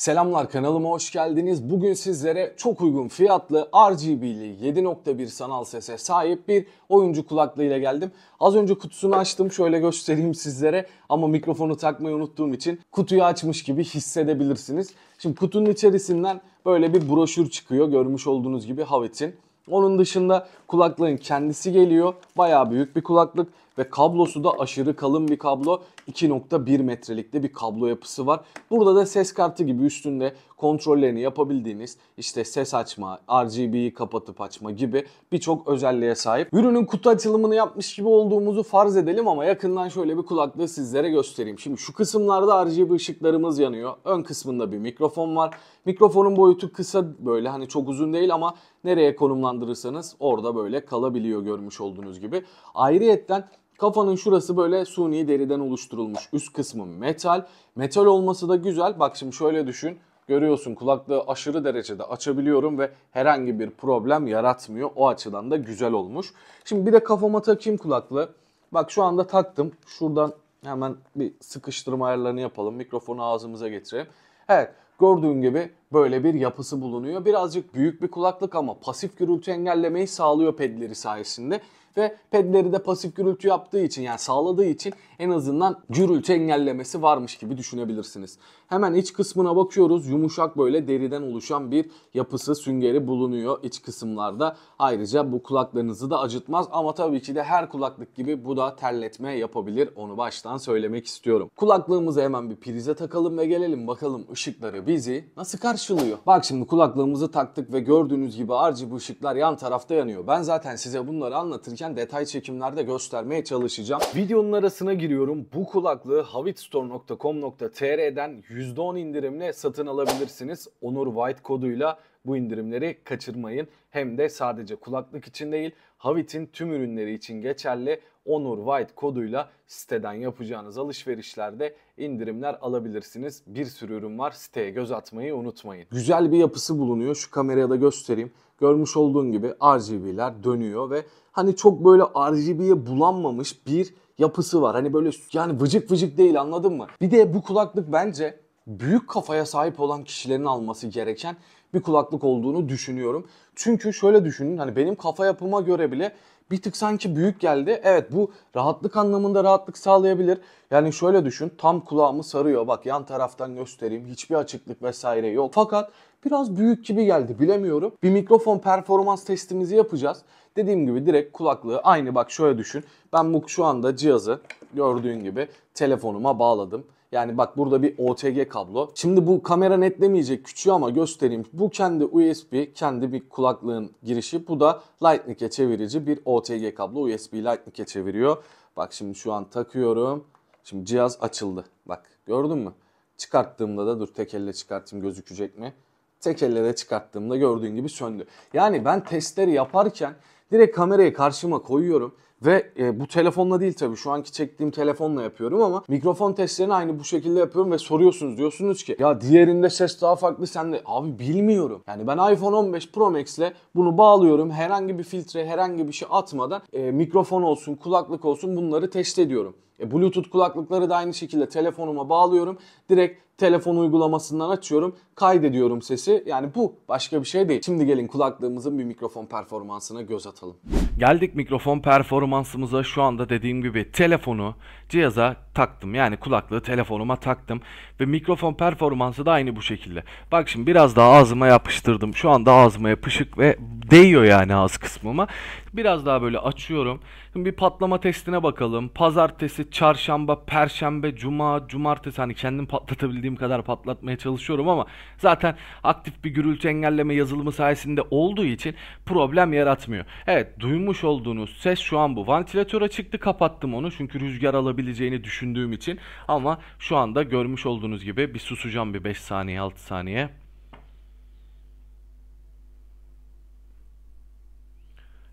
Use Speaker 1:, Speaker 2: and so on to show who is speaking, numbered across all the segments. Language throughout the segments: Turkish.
Speaker 1: Selamlar kanalıma hoş geldiniz. Bugün sizlere çok uygun fiyatlı RGB'li 7.1 sanal sese sahip bir oyuncu kulaklığıyla geldim. Az önce kutusunu açtım şöyle göstereyim sizlere ama mikrofonu takmayı unuttuğum için kutuyu açmış gibi hissedebilirsiniz. Şimdi kutunun içerisinden böyle bir broşür çıkıyor görmüş olduğunuz gibi Havit'in. Onun dışında kulaklığın kendisi geliyor. Bayağı büyük bir kulaklık ve kablosu da aşırı kalın bir kablo. 2.1 metrelikte bir kablo yapısı var. Burada da ses kartı gibi üstünde kontrollerini yapabildiğiniz işte ses açma, RGB'yi kapatıp açma gibi birçok özelliğe sahip. Ürünün kutu açılımını yapmış gibi olduğumuzu farz edelim ama yakından şöyle bir kulaklığı sizlere göstereyim. Şimdi şu kısımlarda RGB ışıklarımız yanıyor. Ön kısmında bir mikrofon var. Mikrofonun boyutu kısa böyle hani çok uzun değil ama nereye konumlandırırsanız orada böyle kalabiliyor görmüş olduğunuz gibi. Ayrıyetten Kafanın şurası böyle suni deriden oluşturulmuş. Üst kısmı metal. Metal olması da güzel. Bak şimdi şöyle düşün. Görüyorsun kulaklığı aşırı derecede açabiliyorum ve herhangi bir problem yaratmıyor. O açıdan da güzel olmuş. Şimdi bir de kafama takayım kulaklığı. Bak şu anda taktım. Şuradan hemen bir sıkıştırma ayarlarını yapalım. Mikrofonu ağzımıza getireyim. Evet gördüğün gibi böyle bir yapısı bulunuyor. Birazcık büyük bir kulaklık ama pasif gürültü engellemeyi sağlıyor pedleri sayesinde ve pedleri de pasif gürültü yaptığı için yani sağladığı için en azından gürültü engellemesi varmış gibi düşünebilirsiniz. Hemen iç kısmına bakıyoruz. Yumuşak böyle deriden oluşan bir yapısı süngeri bulunuyor iç kısımlarda. Ayrıca bu kulaklarınızı da acıtmaz ama tabii ki de her kulaklık gibi bu da terletme yapabilir. Onu baştan söylemek istiyorum. Kulaklığımızı hemen bir prize takalım ve gelelim bakalım ışıkları bizi nasıl karşılıyor. Bak şimdi kulaklığımızı taktık ve gördüğünüz gibi RGB ışıklar yan tarafta yanıyor. Ben zaten size bunları anlatırken gerçekten detay çekimlerde göstermeye çalışacağım. Videonun arasına giriyorum. Bu kulaklığı havitstore.com.tr'den %10 indirimle satın alabilirsiniz. Onur White koduyla bu indirimleri kaçırmayın. Hem de sadece kulaklık için değil, Havit'in tüm ürünleri için geçerli. Onur White koduyla siteden yapacağınız alışverişlerde indirimler alabilirsiniz. Bir sürü ürün var. Siteye göz atmayı unutmayın. Güzel bir yapısı bulunuyor. Şu kameraya da göstereyim. Görmüş olduğun gibi RGB'ler dönüyor ve hani çok böyle RGB'ye bulanmamış bir yapısı var. Hani böyle yani vıcık vıcık değil anladın mı? Bir de bu kulaklık bence büyük kafaya sahip olan kişilerin alması gereken bir kulaklık olduğunu düşünüyorum. Çünkü şöyle düşünün hani benim kafa yapıma göre bile bir tık sanki büyük geldi. Evet bu rahatlık anlamında rahatlık sağlayabilir. Yani şöyle düşün tam kulağımı sarıyor. Bak yan taraftan göstereyim. Hiçbir açıklık vesaire yok. Fakat biraz büyük gibi geldi bilemiyorum. Bir mikrofon performans testimizi yapacağız. Dediğim gibi direkt kulaklığı aynı bak şöyle düşün. Ben bu şu anda cihazı gördüğün gibi telefonuma bağladım. Yani bak burada bir OTG kablo. Şimdi bu kamera netlemeyecek küçüğü ama göstereyim. Bu kendi USB, kendi bir kulaklığın girişi. Bu da Lightning'e çevirici bir OTG kablo. USB Lightning'e çeviriyor. Bak şimdi şu an takıyorum. Şimdi cihaz açıldı. Bak gördün mü? Çıkarttığımda da dur tek elle çıkartayım gözükecek mi? Tek elle de çıkarttığımda gördüğün gibi söndü. Yani ben testleri yaparken direkt kamerayı karşıma koyuyorum. Ve e, bu telefonla değil tabii şu anki çektiğim telefonla yapıyorum ama mikrofon testlerini aynı bu şekilde yapıyorum ve soruyorsunuz diyorsunuz ki ya diğerinde ses daha farklı sen de abi bilmiyorum. Yani ben iPhone 15 Pro Max ile bunu bağlıyorum herhangi bir filtre herhangi bir şey atmadan e, mikrofon olsun kulaklık olsun bunları test ediyorum. E, Bluetooth kulaklıkları da aynı şekilde telefonuma bağlıyorum. Direkt telefon uygulamasından açıyorum. Kaydediyorum sesi. Yani bu başka bir şey değil. Şimdi gelin kulaklığımızın bir mikrofon performansına göz atalım. Geldik mikrofon performansımıza şu anda dediğim gibi telefonu cihaza taktım. Yani kulaklığı telefonuma taktım. Ve mikrofon performansı da aynı bu şekilde. Bak şimdi biraz daha ağzıma yapıştırdım. Şu anda ağzıma yapışık ve değiyor yani ağız kısmıma. Biraz daha böyle açıyorum. Şimdi bir patlama testine bakalım. Pazartesi, çarşamba, perşembe, cuma, cumartesi hani kendim patlatabildiğim kadar patlatmaya çalışıyorum ama zaten aktif bir gürültü engelleme yazılımı sayesinde olduğu için problem yaratmıyor. Evet duymuş olduğunuz ses şu an bu. Ventilatöre çıktı kapattım onu çünkü rüzgar alabileceğini düşün düşündüğüm için. Ama şu anda görmüş olduğunuz gibi bir susacağım bir 5 saniye 6 saniye.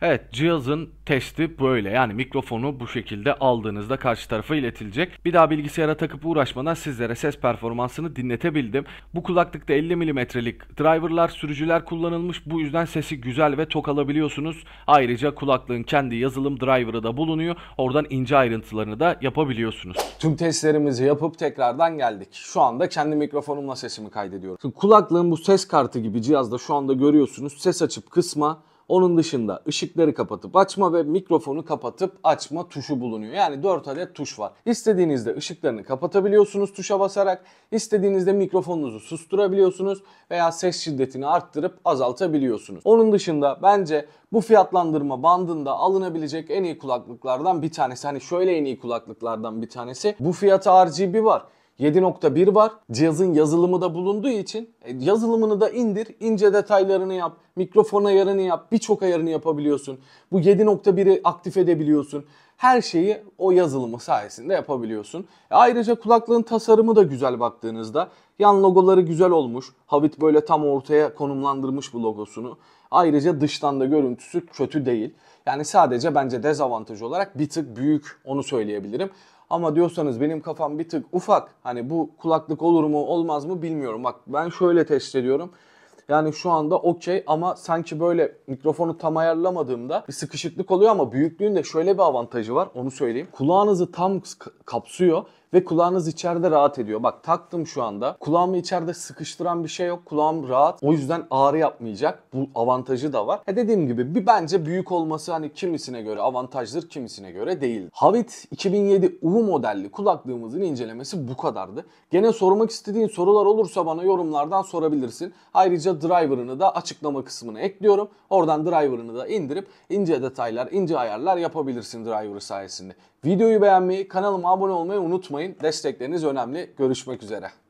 Speaker 1: Evet cihazın testi böyle yani mikrofonu bu şekilde aldığınızda karşı tarafa iletilecek. Bir daha bilgisayara takıp uğraşmadan sizlere ses performansını dinletebildim. Bu kulaklıkta 50 milimetrelik driverlar sürücüler kullanılmış bu yüzden sesi güzel ve tok alabiliyorsunuz. Ayrıca kulaklığın kendi yazılım driver'ı da bulunuyor. Oradan ince ayrıntılarını da yapabiliyorsunuz. Tüm testlerimizi yapıp tekrardan geldik. Şu anda kendi mikrofonumla sesimi kaydediyorum. Kulaklığın bu ses kartı gibi cihazda şu anda görüyorsunuz ses açıp kısma onun dışında ışıkları kapatıp açma ve mikrofonu kapatıp açma tuşu bulunuyor. Yani 4 adet tuş var. İstediğinizde ışıklarını kapatabiliyorsunuz tuşa basarak. İstediğinizde mikrofonunuzu susturabiliyorsunuz veya ses şiddetini arttırıp azaltabiliyorsunuz. Onun dışında bence bu fiyatlandırma bandında alınabilecek en iyi kulaklıklardan bir tanesi. Hani şöyle en iyi kulaklıklardan bir tanesi. Bu fiyata RGB var. 7.1 var. Cihazın yazılımı da bulunduğu için e, yazılımını da indir, ince detaylarını yap, mikrofon ayarını yap, birçok ayarını yapabiliyorsun. Bu 7.1'i aktif edebiliyorsun her şeyi o yazılımı sayesinde yapabiliyorsun. E ayrıca kulaklığın tasarımı da güzel baktığınızda. Yan logoları güzel olmuş. Habit böyle tam ortaya konumlandırmış bu logosunu. Ayrıca dıştan da görüntüsü kötü değil. Yani sadece bence dezavantaj olarak bir tık büyük onu söyleyebilirim. Ama diyorsanız benim kafam bir tık ufak. Hani bu kulaklık olur mu olmaz mı bilmiyorum. Bak ben şöyle test ediyorum. Yani şu anda okey ama sanki böyle mikrofonu tam ayarlamadığımda bir sıkışıklık oluyor ama büyüklüğün de şöyle bir avantajı var onu söyleyeyim. Kulağınızı tam kapsıyor ve kulağınız içeride rahat ediyor. Bak taktım şu anda. Kulağımı içeride sıkıştıran bir şey yok. Kulağım rahat. O yüzden ağrı yapmayacak. Bu avantajı da var. E dediğim gibi bir bence büyük olması hani kimisine göre avantajdır, kimisine göre değil. Havit 2007 U modelli kulaklığımızın incelemesi bu kadardı. Gene sormak istediğin sorular olursa bana yorumlardan sorabilirsin. Ayrıca driver'ını da açıklama kısmına ekliyorum. Oradan driver'ını da indirip ince detaylar, ince ayarlar yapabilirsin driver sayesinde. Videoyu beğenmeyi, kanalıma abone olmayı unutma unutmayın destekleriniz önemli. Görüşmek üzere.